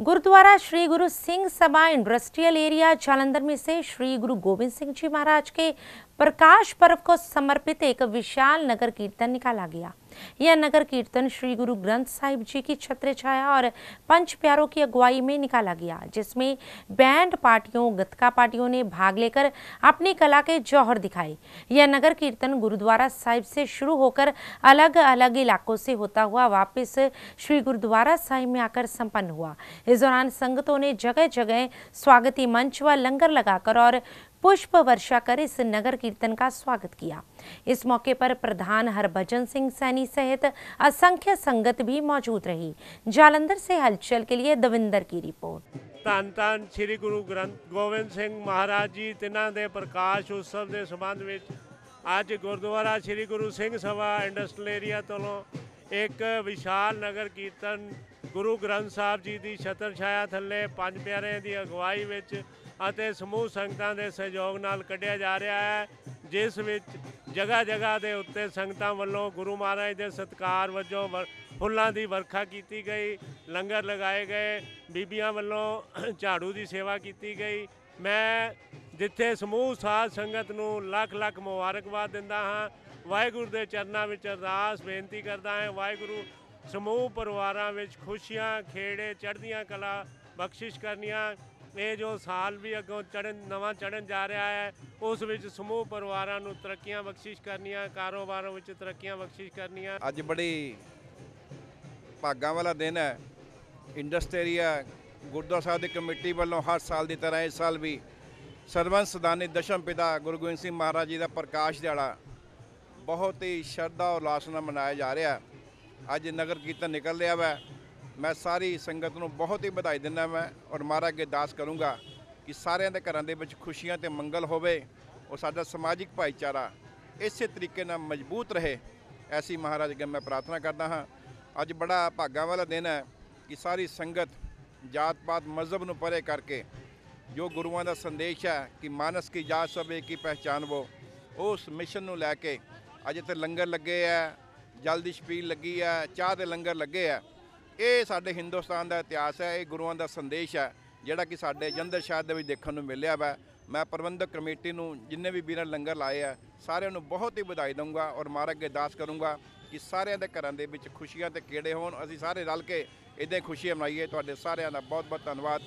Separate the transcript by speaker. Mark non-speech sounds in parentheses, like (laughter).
Speaker 1: गुरुद्वारा श्री गुरु सिंह सभा industrial area Jalandhar में से श्री गुरु गोविंद सिंह जी महाराज के प्रकाश पर्व को समर्पित एक विशाल नगर कीर्तन निकाला गया यह नगर कीर्तन श्री गुरु ग्रंथ साहिब जी की छत्र छाया और पंच प्यारों की अगुवाई में निकाला गया जिसमें बैंड पार्टियों गतका पार्टियों ने भाग लेकर अपनी कला के जौहर दिखाए यह नगर कीर्तन गुरुद्वारा साहिब से शुरू होकर अलग अलग इलाकों से होता हुआ वापिस श्री गुरुद्वारा साहिब में आकर संपन्न हुआ इस दौरान संगतों ने जगह जगह स्वागती मंच व लंगर लगाकर और पुष्प वर्षा कर इस नगर कीर्तन का स्वागत किया इस मौके पर प्रधान हरभजन सिंह सैनी सहित असंख्य संगत भी मौजूद रही जालंधर से हलचल के लिए दविंदर की रिपोर्ट
Speaker 2: धन ਧੰਨ ਸ੍ਰੀ ਗੁਰੂ ਗ੍ਰੰਥ ਗੋਬਿੰਦ ਸਿੰਘ ਮਹਾਰਾਜ ਜੀ ਤਿਨਾਂ ਦੇ ਪ੍ਰਕਾਸ਼ ਉਤਸਵ ਦੇ ਸੰਬੰਧ ਵਿੱਚ ਅੱਜ ਗੁਰਦੁਆਰਾ ਸ੍ਰੀ ਗੁਰੂ ਸਿੰਘ ਸਭਾ ਇੰਡਸਟਰੀਅਲ ਏਰੀਆ तो एक विशाल नगर कीर्तन ਗੁਰੂ ਗ੍ਰੰਥ ਸਾਹਿਬ ਜੀ ਦੀ ਛਤਰ ਛਾਇਆ ਥੱਲੇ ਪੰਜ ਪਿਆਰਿਆਂ ਦੀ ਅਗਵਾਈ ਵਿੱਚ ਅਤੇ ਸਮੂਹ ਸੰਗਤਾਂ ਦੇ ਸਹਿਯੋਗ ਨਾਲ ਕੱਢਿਆ ਜਾ ਰਿਹਾ ਹੈ ਜਿਸ ਵਿੱਚ ਜਗ੍ਹਾ ਜਗ੍ਹਾ ਦੇ ਉੱਤੇ ਸੰਗਤਾਂ ਵੱਲੋਂ ਗੁਰੂ ਮਹਾਰਾਜ ਦੇ ਸਤਕਾਰ ਵਜੋਂ ਫੁੱਲਾਂ ਦੀ ਵਰਖਾ ਕੀਤੀ ਗਈ ਲੰਗਰ ਲਗਾਏ ਗਏ ਬੀਬੀਆਂ ਵੱਲੋਂ (clears throat) ਝਾੜੂ ਦੀ ਸੇਵਾ ਕੀਤੀ ਗਈ ਮੈਂ ਜਿੱਥੇ ਸਮੂਹ ਸਾਧ ਸੰਗਤ ਨੂੰ ਲੱਖ ਲੱਖ ਮੁਬਾਰਕਬਾਦ ਦਿੰਦਾ ਹਾਂ ਵਾਹਿਗੁਰੂ ਦੇ ਚਰਨਾਂ ਵਿੱਚ ਅਰਦਾਸ ਬੇਨਤੀ ਕਰਦਾ ਹਾਂ ਵਾਹਿਗੁਰੂ ਸਮੂਹ ਪਰਿਵਾਰਾਂ ਵਿੱਚ ਖੁਸ਼ੀਆਂ ਖੇੜੇ ਚੜ੍ਹਦੀਆਂ ਕਲਾ ਬਖਸ਼ਿਸ਼ ਕਰਨੀਆਂ ਇਹ ਜੋ ਸਾਲ ਵੀ ਅੱਗੋਂ ਚੜਨ ਨਵਾਂ ਚੜਨ ਜਾ ਰਿਹਾ ਹੈ ਉਸ ਵਿੱਚ ਸਮੂਹ ਪਰਿਵਾਰਾਂ ਨੂੰ ਤਰੱਕੀਆਂ ਬਖਸ਼ਿਸ਼ ਕਰਨੀਆਂ ਕਾਰੋਬਾਰਾਂ ਵਿੱਚ ਤਰੱਕੀਆਂ ਬਖਸ਼ਿਸ਼ ਕਰਨੀਆਂ
Speaker 3: ਅੱਜ ਬੜੀ ਭਾਗਾਂ ਵਾਲਾ ਦਿਨ ਹੈ ਇੰਡਸਟਰੀਆ ਗੁਰਦੁਆਰਾ ਸਾਹਿਬ ਦੀ ਕਮੇਟੀ ਵੱਲੋਂ ਹਰ ਸਾਲ ਦੀ ਤਰ੍ਹਾਂ ਇਸ ਸਾਲ ਵੀ ਸਰਵੰਸ ਸਦਾਨੀ ਦਸ਼ਮ ਪਿਤਾ ਗੁਰੂ ਗੋਬਿੰਦ ਸਿੰਘ ਮਹਾਰਾਜ ਜੀ ਦਾ ਪ੍ਰਕਾਸ਼ ਦਿਹਾੜਾ ਬਹੁਤ ਹੀ ਸ਼ਰਧਾ ਉਲਾਸ ਨਾਲ ਮਨਾਇਆ ਜਾ ਰਿਹਾ ਹੈ ਅੱਜ ਨਗਰ ਕੀਰਤਨ ਨਿਕਲ ਰਿਹਾ ਵਾ ਮੈਂ ਸਾਰੀ ਸੰਗਤ ਨੂੰ ਬਹੁਤ ਹੀ ਵਧਾਈ ਦਿੰਦਾ ਮੈਂ ਔਰ ਮਾਰਾ ਅੱਗੇ ਦਾਸ ਕਰੂੰਗਾ ਕਿ ਸਾਰਿਆਂ ਦੇ ਘਰਾਂ ਦੇ ਵਿੱਚ ਖੁਸ਼ੀਆਂ ਤੇ ਮੰਗਲ ਹੋਵੇ ਔਰ ਸਾਡਾ ਸਮਾਜਿਕ ਭਾਈਚਾਰਾ ਇਸੇ ਤਰੀਕੇ ਨਾਲ ਮਜ਼ਬੂਤ ਰਹੇ ਐਸੀ ਮਹਾਰਾਜ ਅੱਗੇ ਮੈਂ ਪ੍ਰਾਰਥਨਾ ਕਰਦਾ ਹਾਂ ਅੱਜ ਬੜਾ ਭਾਗਾ ਵਾਲਾ ਦਿਨ ਹੈ ਕਿ ਸਾਰੀ ਸੰਗਤ ਜਾਤ ਪਾਤ ਮਜ਼ਹਬ ਨੂੰ ਪਰੇ ਕਰਕੇ ਜੋ ਗੁਰੂਆਂ ਦਾ ਸੰਦੇਸ਼ ਹੈ ਕਿ ਮਾਨਸ ਕੀ ਜਾਤ ਸਭੇ ਕੀ ਪਹਿਚਾਨ ਵੋ ਉਸ ਮਿਸ਼ਨ ਨੂੰ ਲੈ ਕੇ ਅੱਜ ਇੱਥੇ ਲੰਗਰ ਲੱਗੇ ਆ ਜਲ ਦੀ ਸ਼ਪੀਲ ਲੱਗੀ ਆ ਚਾਹ ਦੇ ਲੰਗਰ ਲੱਗੇ ਆ ਇਹ ਸਾਡੇ ਹਿੰਦੁਸਤਾਨ ਦਾ ਇਤਿਹਾਸ ਹੈ ਇਹ ਗੁਰੂਆਂ ਦਾ ਸੰਦੇਸ਼ ਹੈ ਜਿਹੜਾ ਕਿ ਸਾਡੇ ਜੰਦਰ ਸ਼ਾਹ ਦੇ ਵਿੱਚ ਦੇਖਣ ਨੂੰ ਮਿਲਿਆ ਵਾ ਮੈਂ ਪ੍ਰਬੰਧਕ ਕਮੇਟੀ ਨੂੰ ਜਿੰਨੇ ਵੀ ਵੀਰਾਂ ਲੰਗਰ ਲਾਏ ਆ ਸਾਰਿਆਂ ਨੂੰ ਬਹੁਤ ਹੀ ਵਧਾਈ ਦਊਂਗਾ ਔਰ ਮਾਰਗ ਅੱਗੇ ਦਾਸ ਕਰੂੰਗਾ ਕਿ ਸਾਰਿਆਂ ਦੇ ਘਰਾਂ ਦੇ ਵਿੱਚ ਖੁਸ਼ੀਆਂ ਤੇ ਕੀੜੇ ਹੋਣ ਅਸੀਂ ਸਾਰੇ ਰਲ ਕੇ ਇਦਾਂ ਖੁਸ਼ੀਆਂ ਮਨਾਈਏ ਤੁਹਾਡੇ ਸਾਰਿਆਂ ਦਾ ਬਹੁਤ ਬਹੁਤ ਧੰਨਵਾਦ